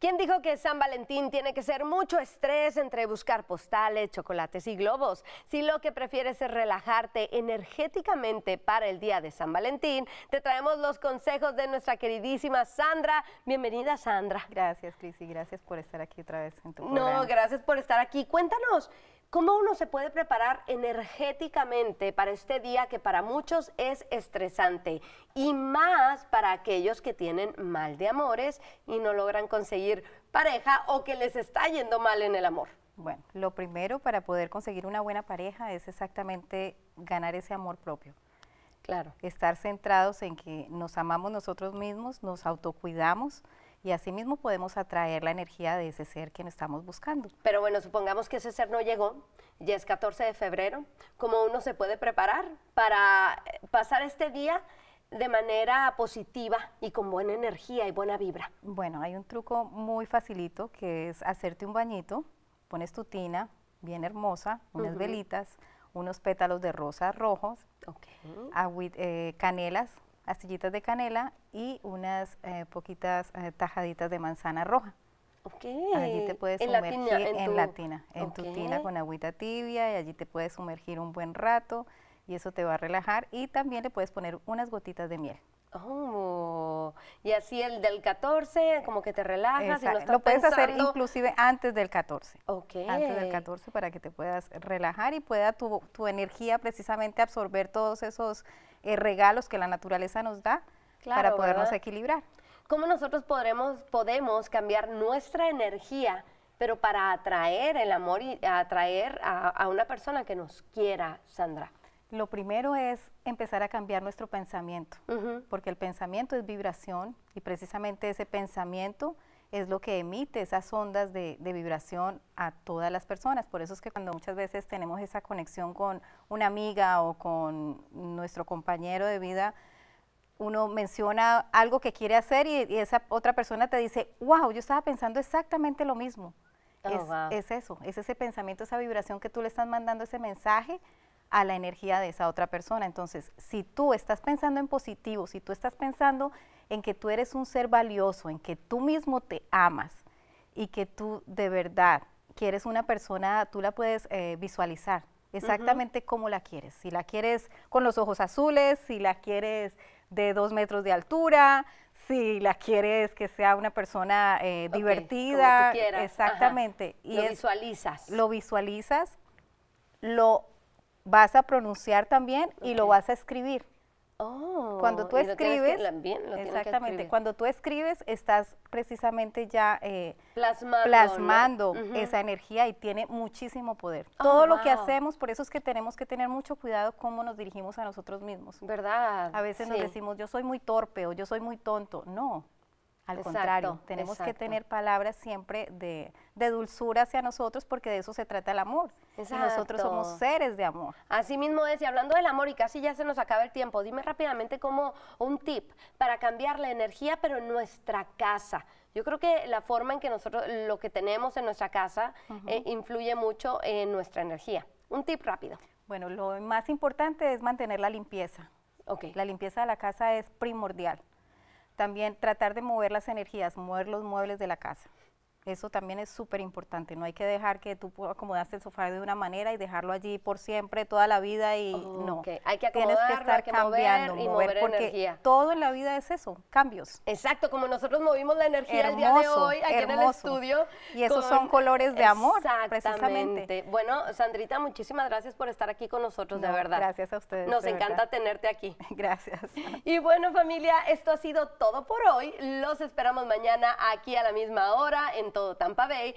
¿Quién dijo que San Valentín tiene que ser mucho estrés entre buscar postales, chocolates y globos? Si lo que prefieres es relajarte energéticamente para el día de San Valentín, te traemos los consejos de nuestra queridísima Sandra. Bienvenida, Sandra. Gracias, Cris, y gracias por estar aquí otra vez en tu programa. No, gracias por estar aquí. Cuéntanos, ¿Cómo uno se puede preparar energéticamente para este día que para muchos es estresante y más para aquellos que tienen mal de amores y no logran conseguir pareja o que les está yendo mal en el amor? Bueno, lo primero para poder conseguir una buena pareja es exactamente ganar ese amor propio. Claro. Estar centrados en que nos amamos nosotros mismos, nos autocuidamos, y así mismo podemos atraer la energía de ese ser que estamos buscando. Pero bueno, supongamos que ese ser no llegó, ya es 14 de febrero, ¿cómo uno se puede preparar para eh, pasar este día? de manera positiva y con buena energía y buena vibra. Bueno, hay un truco muy facilito que es hacerte un bañito, pones tu tina bien hermosa, unas velitas, unos pétalos de rosas rojos, eh, canelas, astillitas de canela y unas eh, poquitas eh, tajaditas de manzana roja. Okay. Allí te puedes sumergir en, la tina, en tu tina con agüita tibia y allí te puedes sumergir un buen rato y eso te va a relajar y también le puedes poner unas gotitas de miel. Oh, y así el del 14, como que te relajas y estás Lo puedes hacer inclusive antes del 14. Okay. Antes del 14 para que te puedas relajar y pueda tu, tu energía precisamente absorber todos esos eh, regalos que la naturaleza nos da para podernos equilibrar. ¿Cómo nosotros podremos, podemos cambiar nuestra energía, pero para atraer el amor y atraer a, una persona que nos quiera, Sandra? Lo primero es empezar a cambiar nuestro pensamiento, porque el pensamiento es vibración y precisamente ese pensamiento es lo que emite esas ondas de, vibración a todas las personas. Por eso es que cuando muchas veces tenemos esa conexión con una amiga o con nuestro compañero de vida, uno menciona algo que quiere hacer y, esa otra persona te dice, wow, yo estaba pensando exactamente lo mismo. Oh, es, eso, es ese pensamiento, esa vibración que tú le estás mandando ese mensaje a la energía de esa otra persona. Entonces, si tú estás pensando en positivo, si tú estás pensando en que tú eres un ser valioso, en que tú mismo te amas y que tú de verdad quieres una persona, tú la puedes eh, visualizar exactamente como la quieres. Si la quieres con los ojos azules, si la quieres de dos metros de altura, si la quieres que sea una persona eh, divertida. exactamente. Y lo visualizas. Lo visualizas, lo vas a pronunciar también y lo vas a escribir cuando oh, tú escribes, exactamente, cuando tú escribes estás precisamente ya eh, plasmando, esa energía y tiene muchísimo poder. Oh, Todo lo que hacemos, por eso es que tenemos que tener mucho cuidado cómo nos dirigimos a nosotros mismos. ¿Verdad? A veces nos decimos, yo soy muy torpe o yo soy muy tonto. No, al contrario, tenemos que tener palabras siempre de, dulzura hacia nosotros porque de eso se trata el amor. Y nosotros somos seres de amor. Así mismo es, y hablando del amor, y casi ya se nos acaba el tiempo, dime rápidamente como un tip para cambiar la energía, pero en nuestra casa. Yo creo que la forma en que nosotros, lo que tenemos en nuestra casa, eh, influye mucho en nuestra energía. Un tip rápido. Bueno, lo más importante es mantener la limpieza. Okay. La limpieza de la casa es primordial. También tratar de mover las energías, mover los muebles de la casa. Eso también es súper importante. No hay que dejar que tú acomodaste el sofá de una manera y dejarlo allí por siempre, toda la vida y no. Hay que Tienes que estar cambiando, mover, porque todo en la vida es eso, cambios. Exacto, como nosotros movimos la energía el día de hoy aquí en el estudio. Y esos son colores de amor, precisamente. Bueno, Sandrita, muchísimas gracias por estar aquí con nosotros, de verdad. Gracias a ustedes. Nos encanta tenerte aquí. Gracias. Y bueno, familia, esto ha sido todo por hoy. Los esperamos mañana aquí a la misma hora Tampa Bay,